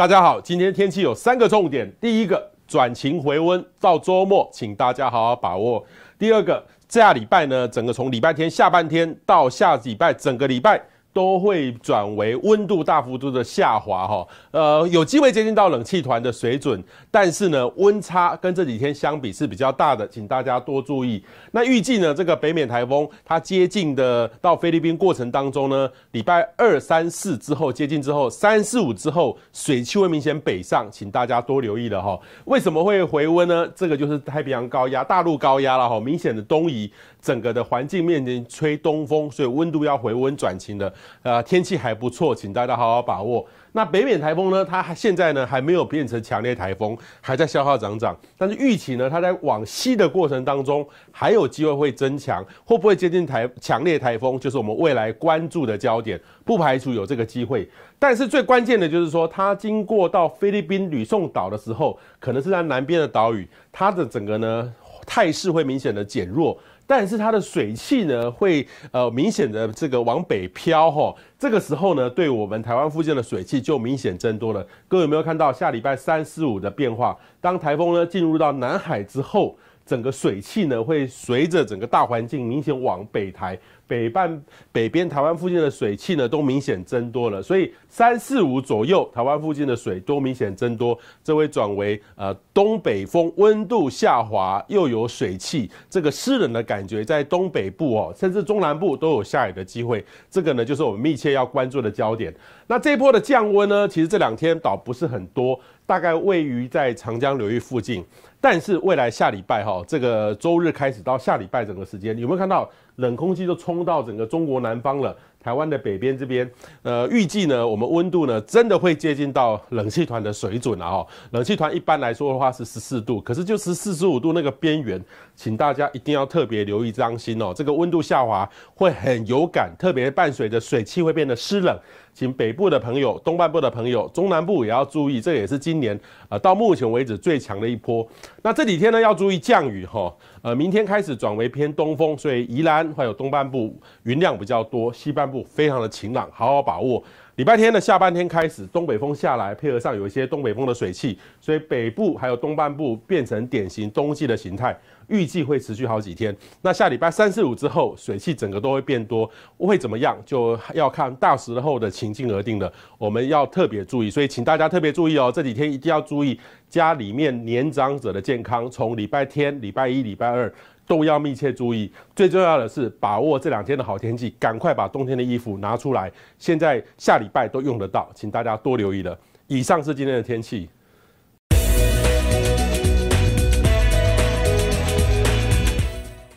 大家好，今天天气有三个重点。第一个，转晴回温，到周末，请大家好好把握。第二个，下礼拜呢，整个从礼拜天下半天到下礼拜整个礼拜。都会转为温度大幅度的下滑哈，呃，有机会接近到冷气团的水准，但是呢，温差跟这几天相比是比较大的，请大家多注意。那预计呢，这个北冕台风它接近的到菲律宾过程当中呢，礼拜二、三、四之后接近之后，三四五之后水气温明显北上，请大家多留意了哈。为什么会回温呢？这个就是太平洋高压、大陆高压了哈，明显的东移，整个的环境面临吹东风，所以温度要回温转晴的。呃，天气还不错，请大家好好把握。那北冕台风呢？它现在呢还没有变成强烈台风，还在消耗涨涨。但是预期呢，它在往西的过程当中还有机会会增强，会不会接近台强烈台风，就是我们未来关注的焦点，不排除有这个机会。但是最关键的就是说，它经过到菲律宾吕宋岛的时候，可能是在南边的岛屿，它的整个呢态势会明显的减弱。但是它的水汽呢，会呃明显的这个往北飘哈，这个时候呢，对我们台湾附近的水汽就明显增多了。各位有没有看到下礼拜三四五的变化？当台风呢进入到南海之后，整个水汽呢会随着整个大环境明显往北抬。北半北边台湾附近的水汽呢，都明显增多了，所以三四五左右，台湾附近的水都明显增多，这会转为呃东北风，温度下滑，又有水汽，这个湿冷的感觉在东北部哦，甚至中南部都有下雨的机会。这个呢，就是我们密切要关注的焦点。那这波的降温呢，其实这两天倒不是很多，大概位于在长江流域附近，但是未来下礼拜哈，这个周日开始到下礼拜整个时间，有没有看到？冷空气就冲到整个中国南方了，台湾的北边这边，呃，预计呢，我们温度呢，真的会接近到冷气团的水准了哦。冷气团一般来说的话是十四度，可是就是四十五度那个边缘，请大家一定要特别留意、张心哦。这个温度下滑会很有感，特别伴随着水汽会变得湿冷。请北部的朋友、东半部的朋友、中南部也要注意，这也是今年呃到目前为止最强的一波。那这几天呢要注意降雨哈，呃，明天开始转为偏东风，所以宜兰还有东半部云量比较多，西半部非常的晴朗，好好把握。礼拜天的下半天开始，东北风下来，配合上有一些东北风的水汽，所以北部还有东半部变成典型冬季的形态，预计会持续好几天。那下礼拜三四五之后，水汽整个都会变多，会怎么样就要看到时候的情境而定了。我们要特别注意，所以请大家特别注意哦，这几天一定要注意。家里面年长者的健康，从礼拜天、礼拜一、礼拜二都要密切注意。最重要的是把握这两天的好天气，赶快把冬天的衣服拿出来，现在下礼拜都用得到，请大家多留意了。以上是今天的天气。